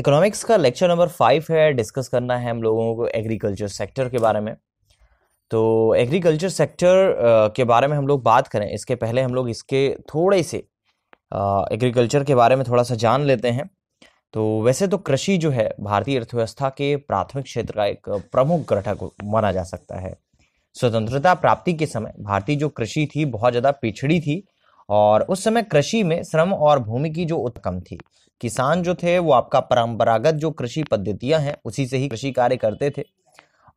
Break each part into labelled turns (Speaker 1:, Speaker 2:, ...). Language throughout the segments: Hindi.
Speaker 1: इकोनॉमिक्स का लेक्चर नंबर फाइव है डिस्कस करना है हम लोगों को एग्रीकल्चर सेक्टर के बारे में तो एग्रीकल्चर सेक्टर के बारे में हम लोग बात करें इसके पहले हम लोग इसके थोड़े से एग्रीकल्चर के बारे में थोड़ा सा जान लेते हैं तो वैसे तो कृषि जो है भारतीय अर्थव्यवस्था के प्राथमिक क्षेत्र का एक प्रमुख घटक माना जा सकता है स्वतंत्रता प्राप्ति के समय भारतीय जो कृषि थी बहुत ज़्यादा पिछड़ी थी और उस समय कृषि में श्रम और भूमि की जो उत्कम थी किसान जो थे वो आपका परंपरागत जो कृषि पद्धतियां हैं उसी से ही कृषि कार्य करते थे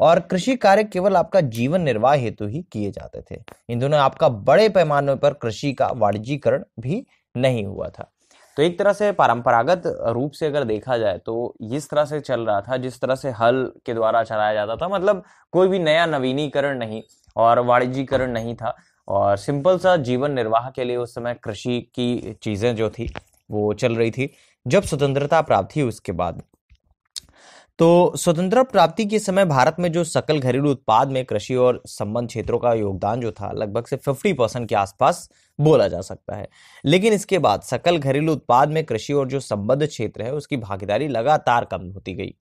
Speaker 1: और कृषि कार्य केवल आपका जीवन निर्वाह हेतु ही किए जाते थे इन दोनों आपका बड़े पैमाने पर कृषि का वाणिज्यकरण भी नहीं हुआ था तो एक तरह से परंपरागत रूप से अगर देखा जाए तो इस तरह से चल रहा था जिस तरह से हल के द्वारा चलाया जाता था मतलब कोई भी नया नवीनीकरण नहीं और वाणिज्यकरण नहीं था और सिंपल सा जीवन निर्वाह के लिए उस समय कृषि की चीज़ें जो थी वो चल रही थी जब स्वतंत्रता प्राप्त हुई उसके बाद तो स्वतंत्र प्राप्ति के समय भारत में जो सकल घरेलू उत्पाद में कृषि और संबंध क्षेत्रों का योगदान जो था लगभग से 50 परसेंट के आसपास बोला जा सकता है लेकिन इसके बाद सकल घरेलू उत्पाद में कृषि और जो संबद्ध क्षेत्र है उसकी भागीदारी लगातार कम होती गई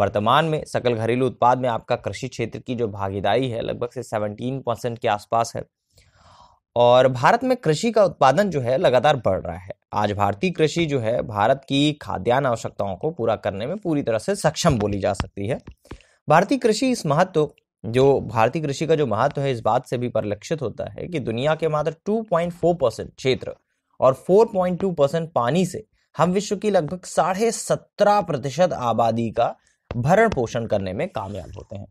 Speaker 1: वर्तमान में सकल घरेलू उत्पाद में आपका कृषि क्षेत्र की जो भागीदारी है लगभग से सेवनटीन परसेंट के आसपास है और भारत में कृषि का उत्पादन जो है लगातार बढ़ रहा है आज भारतीय कृषि जो है भारत की खाद्यान्न आवश्यकताओं को पूरा करने में पूरी तरह से सक्षम बोली जा सकती है भारतीय कृषि इस महत्व जो भारतीय कृषि का जो महत्व है इस बात से भी परिलक्षित होता है कि दुनिया के मात्र 2.4 परसेंट क्षेत्र और 4.2 परसेंट पानी से हम विश्व की लगभग साढ़े सत्रह प्रतिशत आबादी का भरण पोषण करने में कामयाब होते हैं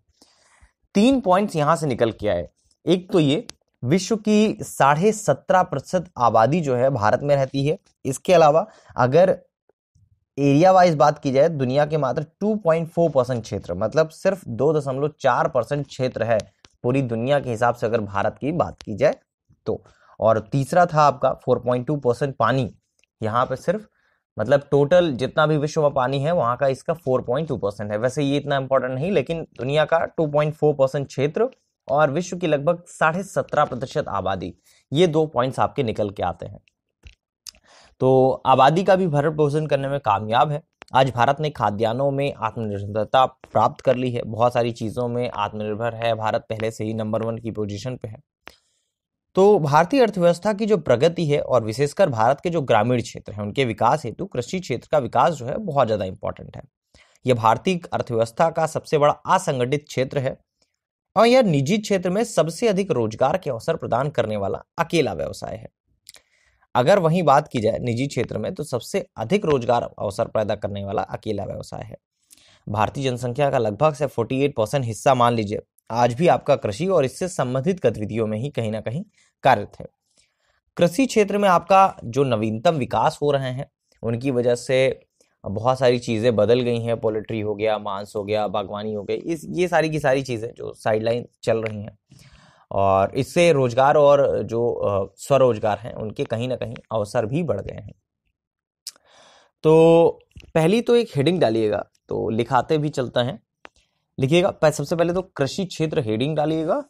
Speaker 1: तीन पॉइंट्स यहां से निकल के आए एक तो ये विश्व की साढ़े सत्रह प्रतिशत आबादी जो है भारत में रहती है इसके अलावा अगर एरिया वाइज बात की जाए दुनिया के मात्र 2.4 परसेंट क्षेत्र मतलब सिर्फ दो दशमलव चार परसेंट क्षेत्र है पूरी दुनिया के हिसाब से अगर भारत की बात की जाए तो और तीसरा था आपका 4.2 परसेंट पानी यहाँ पर सिर्फ मतलब टोटल जितना भी विश्व में पानी है वहाँ का इसका 4.2 परसेंट है वैसे ये इतना इंपॉर्टेंट नहीं लेकिन दुनिया का 2.4 परसेंट क्षेत्र और विश्व की लगभग साढ़े सत्रह प्रतिशत आबादी ये दो पॉइंट्स आपके निकल के आते हैं तो आबादी का भी भरण पोषण करने में कामयाब है आज भारत ने खाद्यान्नों में आत्मनिर्भरता प्राप्त कर ली है बहुत सारी चीज़ों में आत्मनिर्भर है भारत पहले से ही नंबर वन की पोजीशन पे है तो भारतीय अर्थव्यवस्था की जो प्रगति है और विशेषकर भारत के जो ग्रामीण क्षेत्र हैं उनके विकास हेतु कृषि क्षेत्र का विकास जो है बहुत ज़्यादा इंपॉर्टेंट है यह भारतीय अर्थव्यवस्था का सबसे बड़ा असंगठित क्षेत्र है और हाँ यह निजी क्षेत्र में सबसे अधिक रोजगार के अवसर प्रदान करने वाला अकेला व्यवसाय है अगर वहीं बात की जाए निजी क्षेत्र में तो सबसे अधिक रोजगार अवसर पैदा करने वाला अकेला व्यवसाय है भारतीय जनसंख्या का लगभग से 48 परसेंट हिस्सा मान लीजिए आज भी आपका कृषि और इससे संबंधित गतिविधियों में ही कहीं ना कहीं कार्यरत है कृषि क्षेत्र में आपका जो नवीनतम विकास हो रहे हैं उनकी वजह से बहुत सारी चीज़ें बदल गई हैं पोल्ट्री हो गया मांस हो गया बागवानी हो गई इस ये सारी की सारी चीज़ें जो साइडलाइन चल रही हैं और इससे रोजगार और जो स्वरोजगार हैं उनके कहीं ना कहीं अवसर भी बढ़ गए हैं तो पहली तो एक हेडिंग डालिएगा तो लिखाते भी चलते हैं लिखिएगा सबसे पहले तो कृषि क्षेत्र हेडिंग डालिएगा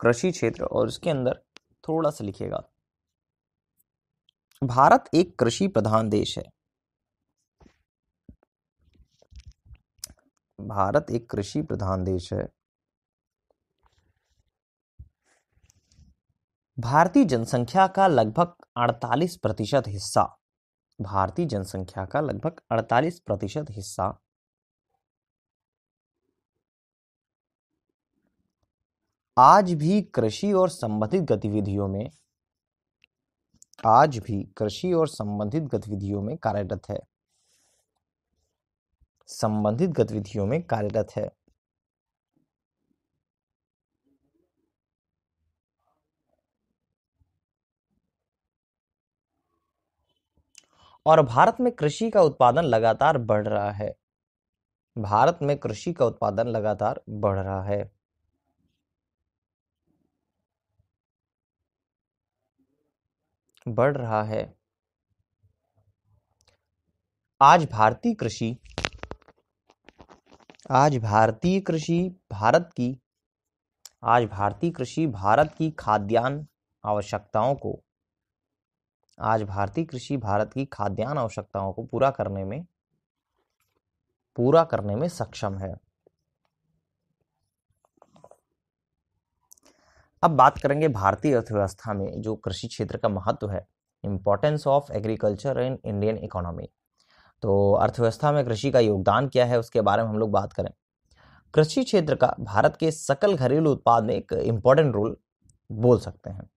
Speaker 1: कृषि क्षेत्र और उसके अंदर थोड़ा सा लिखिएगा भारत एक कृषि प्रधान देश है भारत एक कृषि प्रधान देश है भारतीय जनसंख्या का लगभग 48 प्रतिशत हिस्सा भारतीय जनसंख्या का लगभग 48 प्रतिशत हिस्सा आज भी कृषि और संबंधित गतिविधियों में आज भी कृषि और संबंधित गतिविधियों में कार्यरत है संबंधित गतिविधियों में कार्यरत है और भारत में कृषि का उत्पादन लगातार बढ़ रहा है भारत में कृषि का उत्पादन लगातार बढ़ रहा है बढ़ रहा है आज भारतीय कृषि आज भारतीय कृषि भारत की आज भारतीय कृषि भारत की खाद्यान्न आवश्यकताओं को आज भारतीय कृषि भारत की खाद्यान्न आवश्यकताओं को पूरा करने में पूरा करने में सक्षम है अब बात करेंगे भारतीय अर्थव्यवस्था में जो कृषि क्षेत्र का महत्व है importance of agriculture in Indian economy तो अर्थव्यवस्था में कृषि का योगदान क्या है उसके बारे में हम लोग बात करें कृषि क्षेत्र का भारत के सकल घरेलू उत्पाद में एक इम्पॉर्टेंट रोल बोल सकते हैं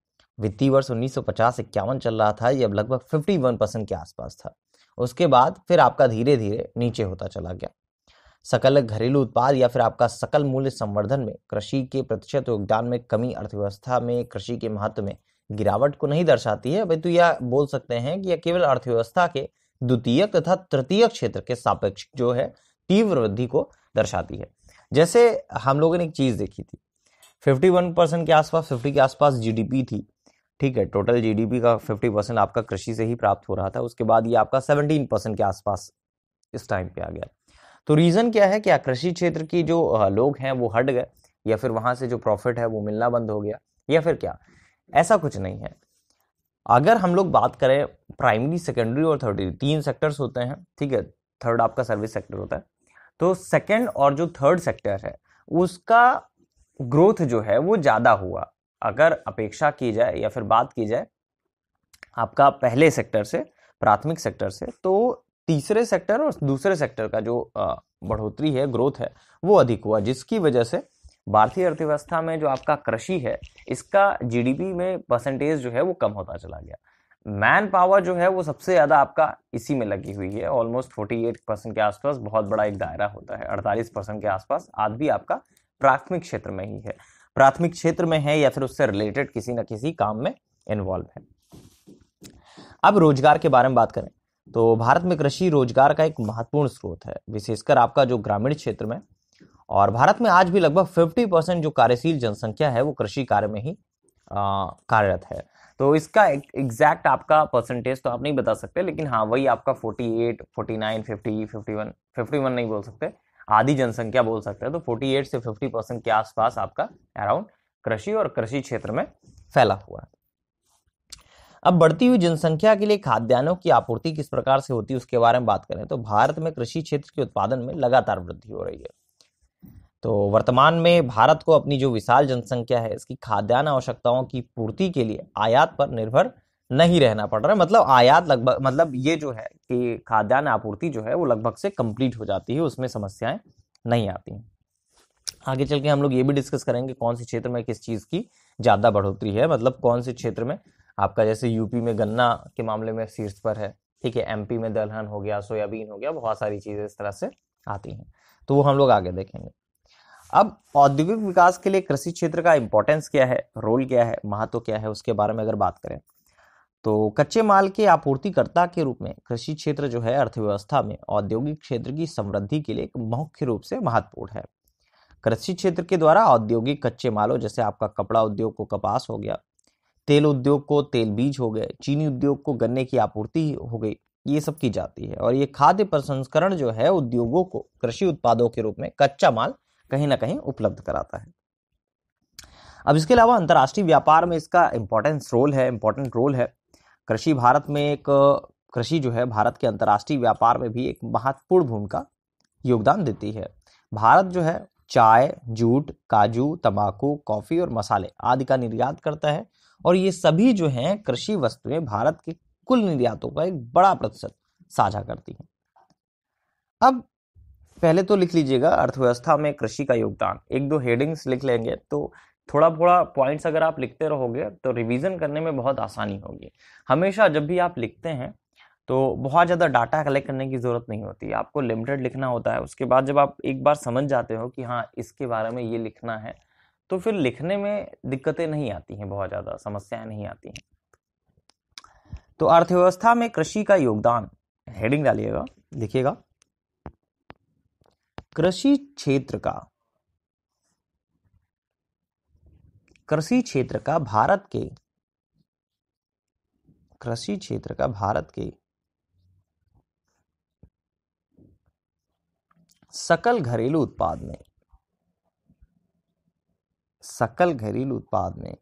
Speaker 1: वित्तीय वर्ष उन्नीस सौ चल रहा था ये अब लगभग 51 परसेंट के आसपास था उसके बाद फिर आपका धीरे धीरे नीचे होता चला गया सकल घरेलू उत्पाद या फिर आपका सकल मूल्य संवर्धन में कृषि के प्रतिशत योगदान में कमी अर्थव्यवस्था में कृषि के महत्व में गिरावट को नहीं दर्शाती है अभी तो यह बोल सकते हैं कि यह केवल अर्थव्यवस्था के द्वितीय तथा तृतीय क्षेत्र के सापेक्ष जो है तीव्र वृद्धि को दर्शाती है जैसे हम लोगों ने एक चीज देखी थी 51 परसेंट के आसपास 50 के आसपास जीडीपी थी ठीक है टोटल जीडीपी का 50 परसेंट आपका कृषि से ही प्राप्त हो रहा था उसके बाद ये आपका 17 परसेंट के आसपास इस टाइम पे आ गया तो रीज़न क्या है क्या कृषि क्षेत्र की जो लोग हैं वो हट गए या फिर वहां से जो प्रॉफिट है वो मिलना बंद हो गया या फिर क्या ऐसा कुछ नहीं है अगर हम लोग बात करें प्राइमरी सेकेंडरी और थर्डरी तीन सेक्टर्स होते हैं ठीक है थर्ड आपका सर्विस सेक्टर होता है तो सेकेंड और जो थर्ड सेक्टर है उसका ग्रोथ जो है वो ज़्यादा हुआ अगर अपेक्षा की जाए या फिर बात की जाए आपका पहले सेक्टर से प्राथमिक सेक्टर से तो तीसरे सेक्टर और दूसरे सेक्टर का जो बढ़ोतरी है ग्रोथ है वो अधिक हुआ जिसकी वजह से भारतीय अर्थव्यवस्था में जो आपका कृषि है इसका जीडीपी में परसेंटेज जो है वो कम होता चला गया मैन पावर जो है वो सबसे ज़्यादा आपका इसी में लगी हुई है ऑलमोस्ट फोर्टी एट परसेंट के आसपास बहुत बड़ा एक दायरा होता है अड़तालीस परसेंट के आसपास आज भी आपका प्राथमिक क्षेत्र में ही है प्राथमिक क्षेत्र में है या फिर उससे रिलेटेड किसी ना किसी काम में इन्वॉल्व है अब रोजगार के बारे में बात करें तो भारत में कृषि रोजगार का एक महत्वपूर्ण स्रोत है विशेषकर आपका जो ग्रामीण क्षेत्र में और भारत में आज भी लगभग 50 परसेंट जो कार्यशील जनसंख्या है वो कृषि कार्य में ही कार्यरत है तो इसका एग्जैक्ट आपका परसेंटेज तो आप नहीं बता सकते लेकिन हाँ वही आपका 48, 49, 50, 51, 51 नहीं बोल सकते आधी जनसंख्या बोल सकते हैं तो 48 से 50 परसेंट के आसपास आपका अराउंड कृषि और कृषि क्षेत्र में फैला हुआ है अब बढ़ती हुई जनसंख्या के लिए खाद्यान्नों की आपूर्ति किस प्रकार से होती है उसके बारे में बात करें तो भारत में कृषि क्षेत्र के उत्पादन में लगातार वृद्धि हो रही है तो वर्तमान में भारत को अपनी जो विशाल जनसंख्या है इसकी खाद्यान्न आवश्यकताओं की पूर्ति के लिए आयात पर निर्भर नहीं रहना पड़ रहा है मतलब आयात लगभग मतलब ये जो है कि खाद्यान्न आपूर्ति जो है वो लगभग से कंप्लीट हो जाती है उसमें समस्याएं नहीं आती हैं आगे चल के हम लोग ये भी डिस्कस करेंगे कौन से क्षेत्र में किस चीज़ की ज़्यादा बढ़ोतरी है मतलब कौन से क्षेत्र में आपका जैसे यूपी में गन्ना के मामले में शीर्ष पर है ठीक है एमपी में दलहन हो गया सोयाबीन हो गया बहुत सारी चीज़ें इस तरह से आती हैं तो वो हम लोग आगे देखेंगे अब औद्योगिक विकास के लिए कृषि क्षेत्र का इंपॉर्टेंस क्या है रोल क्या है महत्व क्या है उसके बारे में अगर बात करें तो कच्चे माल के आपूर्तिकर्ता के रूप में कृषि क्षेत्र जो है अर्थव्यवस्था में औद्योगिक क्षेत्र की समृद्धि के लिए मुख्य रूप से महत्वपूर्ण है कृषि क्षेत्र के द्वारा औद्योगिक कच्चे मालों जैसे आपका कपड़ा उद्योग को कपास हो गया तेल उद्योग को तेल बीज हो गए चीनी उद्योग को गन्ने की आपूर्ति हो गई ये सब की जाती है और ये खाद्य प्रसंस्करण जो है उद्योगों को कृषि उत्पादों के रूप में कच्चा माल कहीं ना कहीं उपलब्ध कराता है अब इसके अलावा अंतर्राष्ट्रीय व्यापार में इसका इम्पोर्टेंस रोल है इम्पोर्टेंट रोल है कृषि भारत में एक कृषि जो है भारत के अंतर्राष्ट्रीय व्यापार में भी एक महत्वपूर्ण भूमिका योगदान देती है भारत जो है चाय जूट काजू तंबाकू कॉफ़ी और मसाले आदि का निर्यात करता है और ये सभी जो हैं कृषि वस्तुएं भारत के कुल निर्यातों का एक बड़ा प्रतिशत साझा करती हैं अब पहले तो लिख लीजिएगा अर्थव्यवस्था में कृषि का योगदान एक दो हेडिंग्स लिख लेंगे तो थोड़ा थोड़ा पॉइंट्स अगर आप लिखते रहोगे तो रिवीजन करने में बहुत आसानी होगी हमेशा जब भी आप लिखते हैं तो बहुत ज़्यादा डाटा कलेक्ट करने की ज़रूरत नहीं होती आपको लिमिटेड लिखना होता है उसके बाद जब आप एक बार समझ जाते हो कि हाँ इसके बारे में ये लिखना है तो फिर लिखने में दिक्कतें नहीं आती हैं बहुत ज़्यादा समस्याएं नहीं आती हैं तो अर्थव्यवस्था में कृषि का योगदान हेडिंग डालिएगा लिखिएगा कृषि क्षेत्र का कृषि क्षेत्र का भारत के कृषि क्षेत्र का भारत के सकल घरेलू उत्पाद में सकल घरेलू उत्पाद में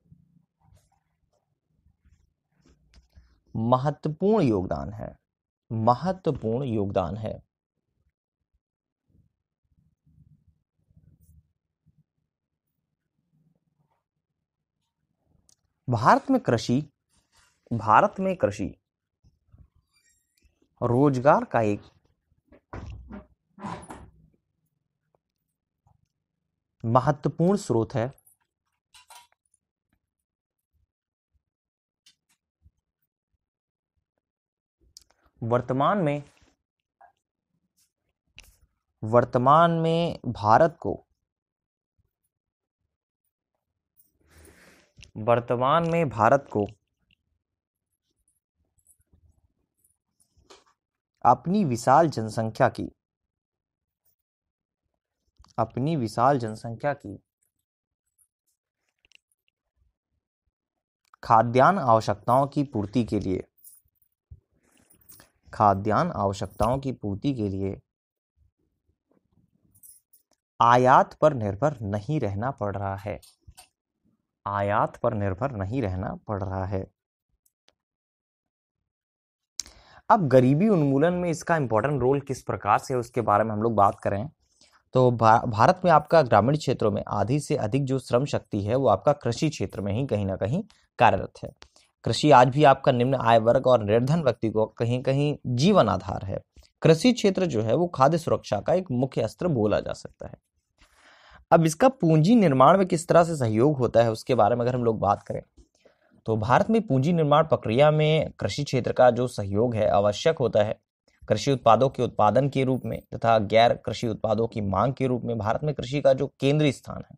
Speaker 1: महत्वपूर्ण योगदान है महत्वपूर्ण योगदान है भारत में कृषि भारत में कृषि रोजगार का एक महत्वपूर्ण स्रोत है वर्तमान में वर्तमान में भारत को वर्तमान में भारत को अपनी विशाल जनसंख्या की अपनी विशाल जनसंख्या की खाद्यान्न आवश्यकताओं की पूर्ति के लिए खाद्यान्न आवश्यकताओं की पूर्ति के लिए आयात पर निर्भर नहीं रहना पड़ रहा है आयात पर निर्भर नहीं रहना पड़ रहा है अब गरीबी उन्मूलन में इसका इंपॉर्टेंट रोल किस प्रकार से है उसके बारे में हम लोग बात करें तो भा, भारत में आपका ग्रामीण क्षेत्रों में आधी से अधिक जो श्रम शक्ति है वो आपका कृषि क्षेत्र में ही कहीं ना कहीं कार्यरत है कृषि आज भी आपका निम्न आय वर्ग और निर्धन व्यक्ति को कहीं कहीं जीवन आधार है कृषि क्षेत्र जो है वो खाद्य सुरक्षा का एक मुख्य अस्त्र बोला जा सकता है अब इसका पूंजी निर्माण में किस तरह से सहयोग होता है उसके बारे में अगर हम लोग बात करें तो भारत में पूंजी निर्माण प्रक्रिया में कृषि क्षेत्र का जो सहयोग है आवश्यक होता है कृषि उत्पादों के उत्पादन के रूप में तथा गैर कृषि उत्पादों की मांग के रूप में भारत में कृषि का जो केंद्रीय स्थान है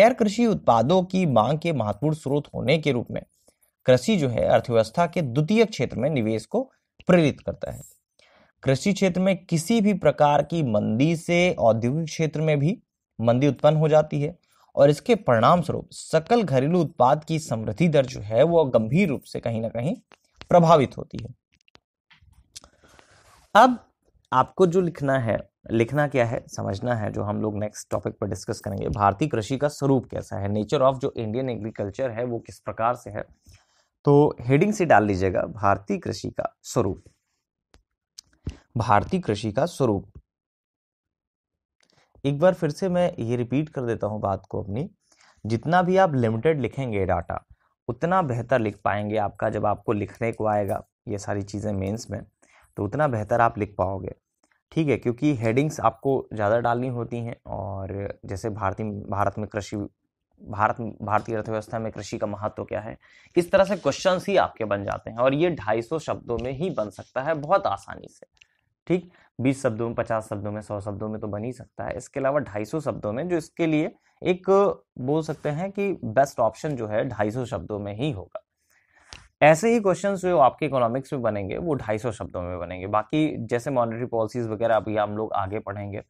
Speaker 1: गैर कृषि उत्पादों की मांग के महत्वपूर्ण स्रोत होने के रूप में कृषि जो है अर्थव्यवस्था के द्वितीय क्षेत्र में निवेश को प्रेरित करता है कृषि क्षेत्र में किसी भी प्रकार की मंदी से औद्योगिक क्षेत्र में भी मंदी उत्पन्न हो जाती है और इसके परिणाम स्वरूप सकल घरेलू उत्पाद की समृद्धि दर जो है वह गंभीर रूप से कहीं ना कहीं प्रभावित होती है अब आपको जो लिखना है लिखना क्या है समझना है जो हम लोग नेक्स्ट टॉपिक पर डिस्कस करेंगे भारतीय कृषि का स्वरूप कैसा है नेचर ऑफ जो इंडियन एग्रीकल्चर है वो किस प्रकार से है तो हेडिंग से डाल लीजिएगा भारतीय कृषि का स्वरूप भारतीय कृषि का स्वरूप एक बार फिर से मैं ये रिपीट कर देता हूँ बात को अपनी जितना भी आप लिमिटेड लिखेंगे डाटा उतना बेहतर लिख पाएंगे आपका जब आपको लिखने को आएगा ये सारी चीज़ें मेंस में तो उतना बेहतर आप लिख पाओगे ठीक है क्योंकि हेडिंग्स आपको ज़्यादा डालनी होती हैं और जैसे भारतीय भारत में कृषि भारत भारतीय अर्थव्यवस्था में कृषि का महत्व क्या है इस तरह से क्वेश्चंस ही आपके बन जाते हैं और ये 250 शब्दों में ही बन सकता है बहुत आसानी से ठीक बीस शब्दों में पचास शब्दों में सौ शब्दों में तो बन ही सकता है इसके अलावा ढाई सौ शब्दों में जो इसके लिए एक बोल सकते हैं कि बेस्ट ऑप्शन जो है ढाई सौ शब्दों में ही होगा ऐसे ही क्वेश्चन जो आपके इकोनॉमिक्स में बनेंगे वो ढाई सौ शब्दों में बनेंगे बाकी जैसे मॉनिटरी पॉलिसीज वगैरह अभी हम लोग आगे पढ़ेंगे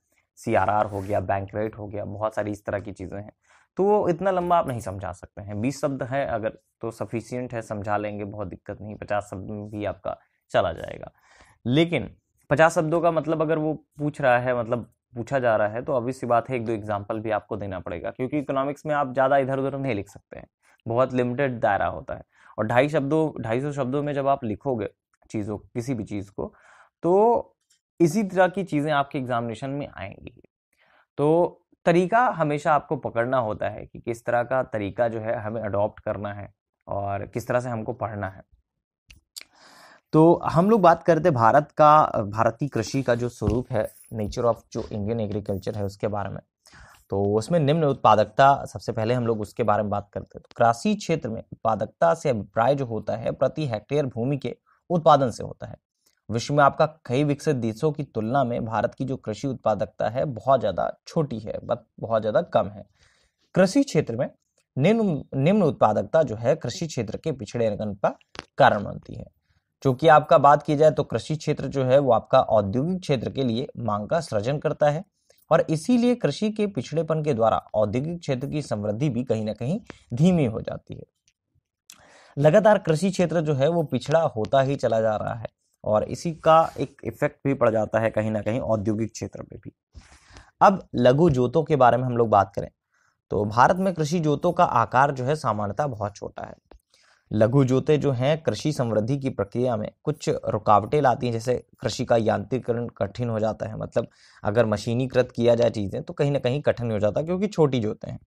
Speaker 1: सी हो गया बैंक रेट हो गया बहुत सारी इस तरह की चीज़ें हैं तो वो इतना लंबा आप नहीं समझा सकते हैं बीस शब्द है अगर तो सफिशियंट है समझा लेंगे बहुत दिक्कत नहीं पचास शब्द में भी आपका चला जाएगा लेकिन पचास शब्दों का मतलब अगर वो पूछ रहा है मतलब पूछा जा रहा है तो अभी सी बात है एक दो एग्जाम्पल भी आपको देना पड़ेगा क्योंकि इकोनॉमिक्स में आप ज़्यादा इधर उधर नहीं लिख सकते हैं बहुत लिमिटेड दायरा होता है और ढाई शब्दों ढाई सौ शब्दों में जब आप लिखोगे चीज़ों किसी भी चीज़ को तो इसी तरह की चीज़ें आपके एग्जामिनेशन में आएंगी तो तरीका हमेशा आपको पकड़ना होता है कि किस तरह का तरीका जो है हमें अडॉप्ट करना है और किस तरह से हमको पढ़ना है तो हम लोग बात करते भारत का भारतीय कृषि का जो स्वरूप है नेचर ऑफ जो इंडियन एग्रीकल्चर है उसके बारे में तो उसमें निम्न उत्पादकता सबसे पहले हम लोग उसके बारे में बात करते हैं तो कृषि क्षेत्र में उत्पादकता से अभिप्राय जो होता है प्रति हेक्टेयर भूमि के उत्पादन से होता है विश्व में आपका कई विकसित देशों की तुलना में भारत की जो कृषि उत्पादकता है बहुत ज़्यादा छोटी है बहुत ज़्यादा कम है कृषि क्षेत्र में निम्न निम्न उत्पादकता जो है कृषि क्षेत्र के पिछड़ेपन का कारण बनती है चूंकि आपका बात की जाए तो कृषि क्षेत्र जो है वो आपका औद्योगिक क्षेत्र के लिए मांग का सृजन करता है और इसीलिए कृषि के पिछड़ेपन के द्वारा औद्योगिक क्षेत्र की समृद्धि भी कहीं ना कहीं धीमी हो जाती है लगातार कृषि क्षेत्र जो है वो पिछड़ा होता ही चला जा रहा है और इसी का एक इफेक्ट भी पड़ जाता है कहीं ना कहीं औद्योगिक क्षेत्र में भी अब लघु जोतों के बारे में हम लोग बात करें तो भारत में कृषि जोतों का आकार जो है सामान्यता बहुत छोटा है लघु जोते जो हैं कृषि समृद्धि की प्रक्रिया में कुछ रुकावटें लाती हैं जैसे कृषि का यांत्रिकरण कठिन हो जाता है मतलब अगर मशीनीकृत किया जाए चीज़ें तो कहीं ना कहीं कठिन हो जाता है क्योंकि छोटी जोते हैं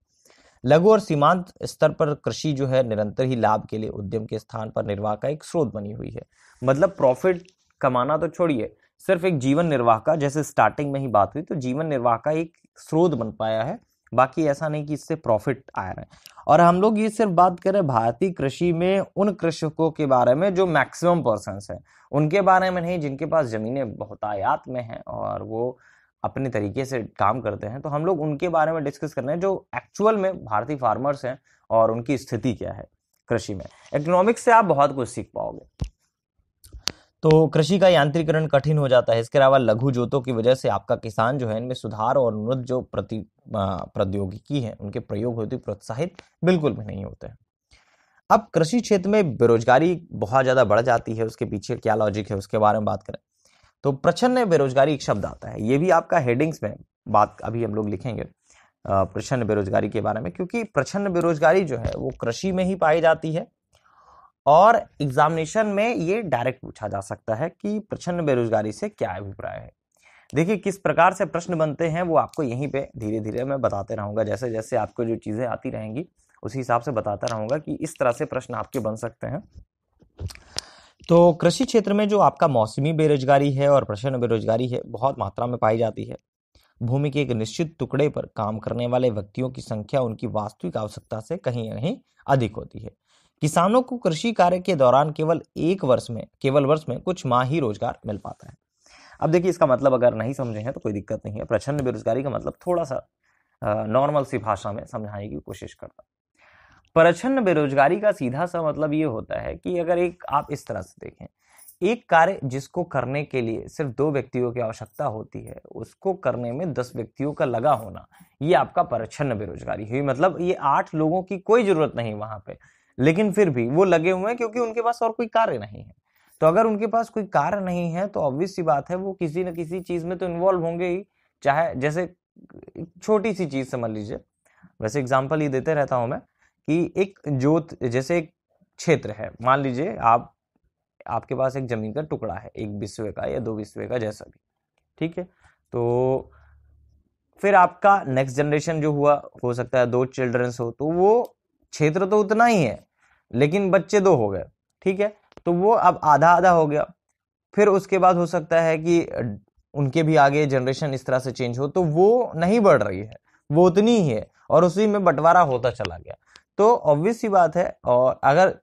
Speaker 1: लघु और सीमांत स्तर पर कृषि जो है निरंतर ही लाभ के लिए उद्यम के स्थान पर निर्वाह का एक स्रोत बनी हुई है मतलब प्रॉफिट कमाना तो छोड़िए सिर्फ एक जीवन निर्वाह का जैसे स्टार्टिंग में ही बात हुई तो जीवन निर्वाह का एक स्रोत बन पाया है बाकी ऐसा नहीं कि इससे प्रॉफिट आ रहा है और हम लोग ये सिर्फ बात करें भारतीय कृषि में उन कृषकों के बारे में जो मैक्सिमम पर्सन हैं उनके बारे में नहीं जिनके पास ज़मीनें बहुतायात में हैं और वो अपने तरीके से काम करते हैं तो हम लोग उनके बारे में डिस्कस कर रहे हैं जो एक्चुअल में भारतीय फार्मर्स हैं और उनकी स्थिति क्या है कृषि में इकोनॉमिक्स से आप बहुत कुछ सीख पाओगे तो कृषि का यांत्रिकरण कठिन हो जाता है इसके अलावा लघु जोतों की वजह से आपका किसान जो है इनमें सुधार और उन्नत जो प्रति प्रौद्योगिकी है उनके प्रयोग होते प्रोत्साहित बिल्कुल भी नहीं होते हैं अब कृषि क्षेत्र में बेरोजगारी बहुत ज़्यादा बढ़ जाती है उसके पीछे क्या लॉजिक है उसके बारे में बात करें तो प्रचन्न बेरोजगारी एक शब्द आता है ये भी आपका हेडिंग्स में बात अभी हम लोग लिखेंगे प्रचन्न बेरोजगारी के बारे में क्योंकि प्रचन्न बेरोजगारी जो है वो कृषि में ही पाई जाती है और एग्जामिनेशन में ये डायरेक्ट पूछा जा सकता है कि प्रचंड बेरोजगारी से क्या अभिप्राय है देखिए किस प्रकार से प्रश्न बनते हैं वो आपको यहीं पे धीरे धीरे मैं बताते रहूँगा जैसे जैसे आपको जो चीज़ें आती रहेंगी उसी हिसाब से बताता रहूँगा कि इस तरह से प्रश्न आपके बन सकते हैं तो कृषि क्षेत्र में जो आपका मौसमी बेरोजगारी है और प्रचंड बेरोजगारी है बहुत मात्रा में पाई जाती है भूमि के एक निश्चित टुकड़े पर काम करने वाले व्यक्तियों की संख्या उनकी वास्तविक आवश्यकता से कहीं कहीं अधिक होती है किसानों को कृषि कार्य के दौरान केवल एक वर्ष में केवल वर्ष में कुछ माह ही रोजगार मिल पाता है अब देखिए इसका मतलब अगर नहीं समझे हैं तो कोई दिक्कत नहीं है प्रचंड बेरोजगारी का मतलब थोड़ा सा नॉर्मल सी भाषा में समझाने की कोशिश करता प्रचन्न बेरोजगारी का सीधा सा मतलब ये होता है कि अगर एक आप इस तरह से देखें एक कार्य जिसको करने के लिए सिर्फ दो व्यक्तियों की आवश्यकता होती है उसको करने में दस व्यक्तियों का लगा होना ये आपका प्रचन्न बेरोजगारी हुई मतलब ये आठ लोगों की कोई जरूरत नहीं वहां पे लेकिन फिर भी वो लगे हुए हैं क्योंकि उनके पास और कोई कार्य नहीं है तो अगर उनके पास कोई कार्य नहीं है तो ऑब्वियस सी बात है वो किसी न किसी चीज में तो इन्वॉल्व होंगे ही चाहे जैसे छोटी सी चीज समझ लीजिए वैसे एग्जाम्पल ही देते रहता हूं मैं कि एक जोत जैसे एक क्षेत्र है मान लीजिए आप आपके पास एक जमीन का टुकड़ा है एक बिस्वे का या दो बिस्वे का जैसा भी ठीक है तो फिर आपका नेक्स्ट जनरेशन जो हुआ हो सकता है दो चिल्ड्रंस हो तो वो क्षेत्र तो उतना ही है लेकिन बच्चे दो हो गए ठीक है तो वो अब आधा आधा हो गया फिर उसके बाद हो सकता है कि उनके भी आगे जनरेशन इस तरह से चेंज हो तो वो नहीं बढ़ रही है वो उतनी ही है और उसी में बंटवारा होता चला गया तो ऑब्वियस ही बात है और अगर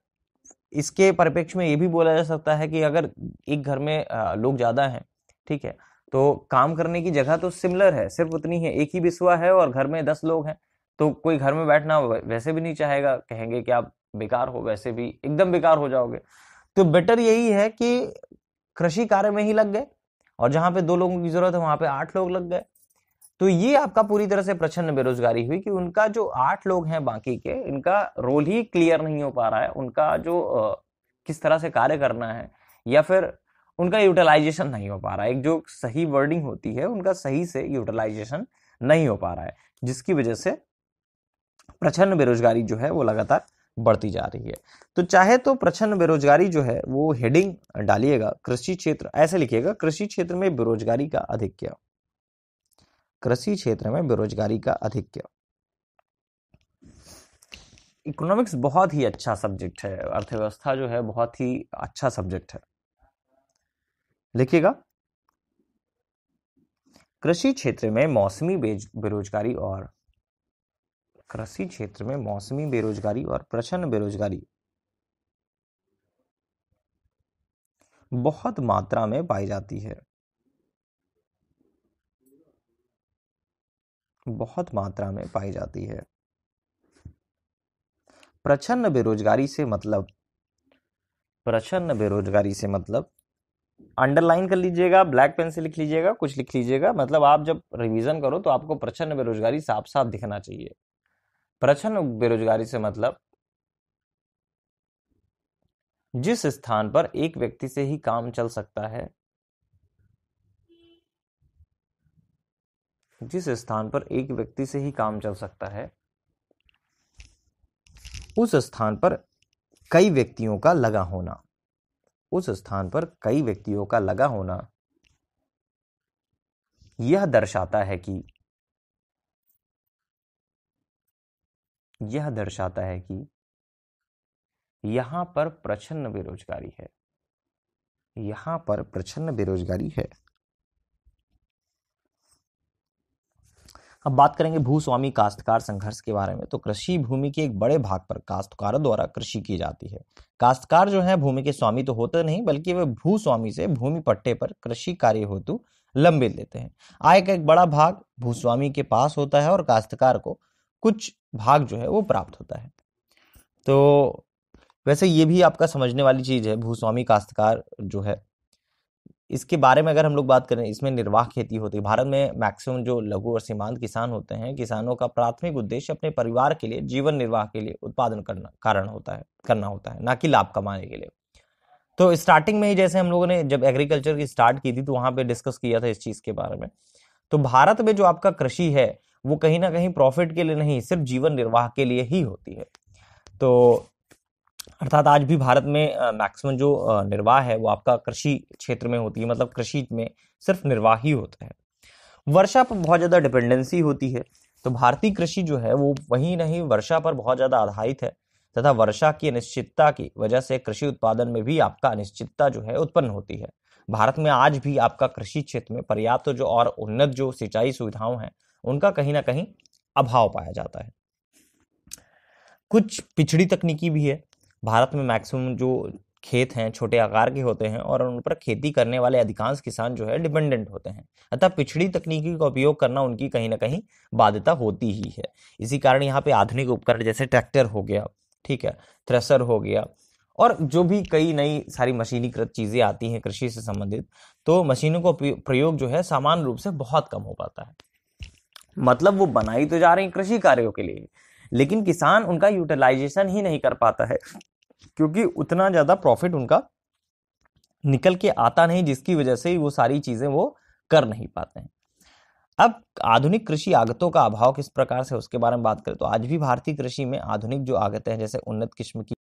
Speaker 1: इसके परिप्रेक्ष्य में ये भी बोला जा सकता है कि अगर एक घर में लोग ज़्यादा हैं ठीक है तो काम करने की जगह तो सिमिलर है सिर्फ उतनी है एक ही बिस्वा है और घर में दस लोग हैं तो कोई घर में बैठना वैसे भी नहीं चाहेगा कहेंगे कि आप बेकार हो वैसे भी एकदम बेकार हो जाओगे तो बेटर यही है कि कृषि कार्य में ही लग गए और जहां पे दो लोगों की जरूरत है वहां पे आठ लोग लग गए तो ये आपका पूरी तरह से प्रचन्न बेरोजगारी हुई कि उनका जो आठ लोग हैं बाकी के इनका रोल ही क्लियर नहीं हो पा रहा है उनका जो किस तरह से कार्य करना है या फिर उनका यूटिलाइजेशन नहीं हो पा रहा है एक जो सही वर्डिंग होती है उनका सही से यूटिलाइजेशन नहीं हो पा रहा है जिसकी वजह से प्रचन्न बेरोजगारी जो है वो लगातार बढ़ती जा रही है तो चाहे तो प्रचन्न बेरोजगारी जो है वो हेडिंग डालिएगा कृषि क्षेत्र ऐसे लिखिएगा कृषि क्षेत्र में बेरोजगारी का क्या कृषि क्षेत्र में बेरोजगारी का क्या इकोनॉमिक्स बहुत ही अच्छा सब्जेक्ट है अर्थव्यवस्था जो है बहुत ही अच्छा सब्जेक्ट है लिखिएगा कृषि क्षेत्र में मौसमी बेरोजगारी और कृषि क्षेत्र में मौसमी बेरोजगारी और प्रचन्न बेरोजगारी बहुत मात्रा में पाई जाती है बहुत मात्रा में पाई जाती है प्रचन्न बेरोजगारी से मतलब प्रचन्न बेरोजगारी से मतलब अंडरलाइन कर लीजिएगा ब्लैक पेन से लिख लीजिएगा कुछ लिख लीजिएगा मतलब आप जब रिवीजन करो तो आपको प्रचन्न बेरोजगारी साफ साफ दिखना चाहिए प्रचन्न बेरोजगारी से मतलब जिस स्थान पर एक व्यक्ति से ही काम चल सकता है जिस स्थान पर एक व्यक्ति से ही काम चल सकता है उस स्थान पर कई व्यक्तियों का लगा होना उस स्थान पर कई व्यक्तियों का लगा होना यह दर्शाता है कि यह दर्शाता है कि यहां पर प्रचन्न बेरोजगारी है यहां पर प्रचन्न बेरोजगारी है अब बात करेंगे भूस्वामी काश्तकार संघर्ष के बारे में तो कृषि भूमि के एक बड़े भाग पर काश्तकारों द्वारा कृषि की जाती है काश्तकार जो है भूमि के स्वामी तो होते नहीं बल्कि वे भूस्वामी से भूमि पट्टे पर कृषि कार्य हेतु लंबे लेते हैं आय का एक बड़ा भाग भूस्वामी के पास होता है और काश्तकार को कुछ भाग जो है वो प्राप्त होता है तो वैसे ये भी आपका समझने वाली चीज़ है भूस्वामी काश्तकार जो है इसके बारे में अगर हम लोग बात करें इसमें निर्वाह खेती होती है भारत में मैक्सिमम जो लघु और सीमांत किसान होते हैं किसानों का प्राथमिक उद्देश्य अपने परिवार के लिए जीवन निर्वाह के लिए उत्पादन करना कारण होता है करना होता है ना कि लाभ कमाने के लिए तो स्टार्टिंग में ही जैसे हम लोगों ने जब एग्रीकल्चर की स्टार्ट की थी तो वहां पे डिस्कस किया था इस चीज़ के बारे में तो भारत में जो आपका कृषि है वो कहीं ना कहीं प्रॉफिट के लिए नहीं सिर्फ जीवन निर्वाह के लिए ही होती है तो अर्थात आज भी भारत में मैक्सिमम जो निर्वाह है वो आपका कृषि क्षेत्र में होती है मतलब कृषि में सिर्फ निर्वाह ही होता है वर्षा पर बहुत ज़्यादा डिपेंडेंसी होती है तो भारतीय कृषि जो है वो वहीं नहीं वर्षा पर बहुत ज़्यादा आधारित है तथा वर्षा की अनिश्चितता की वजह से कृषि उत्पादन में भी आपका अनिश्चितता जो है उत्पन्न होती है भारत में आज भी आपका कृषि क्षेत्र में पर्याप्त तो जो और उन्नत जो सिंचाई सुविधाओं हैं उनका कहीं ना कहीं अभाव पाया जाता है कुछ पिछड़ी तकनीकी भी है भारत में मैक्सिमम जो खेत हैं छोटे आकार के होते हैं और उन पर खेती करने वाले अधिकांश किसान जो है डिपेंडेंट होते हैं अतः पिछड़ी तकनीकी का उपयोग करना उनकी कहीं ना कहीं बाध्यता होती ही है इसी कारण यहाँ पे आधुनिक उपकरण जैसे ट्रैक्टर हो गया ठीक है थ्रेसर हो गया और जो भी कई नई सारी मशीनीकृत चीज़ें आती हैं कृषि से संबंधित तो मशीनों का प्रयोग जो है सामान्य रूप से बहुत कम हो पाता है मतलब वो बनाई तो जा रही कृषि कार्यों के लिए लेकिन किसान उनका यूटिलाइजेशन ही नहीं कर पाता है क्योंकि उतना ज़्यादा प्रॉफिट उनका निकल के आता नहीं जिसकी वजह से वो सारी चीज़ें वो कर नहीं पाते हैं अब आधुनिक कृषि आगतों का अभाव किस प्रकार से उसके बारे में बात करें तो आज भी भारतीय कृषि में आधुनिक जो आगतें हैं जैसे उन्नत किस्म की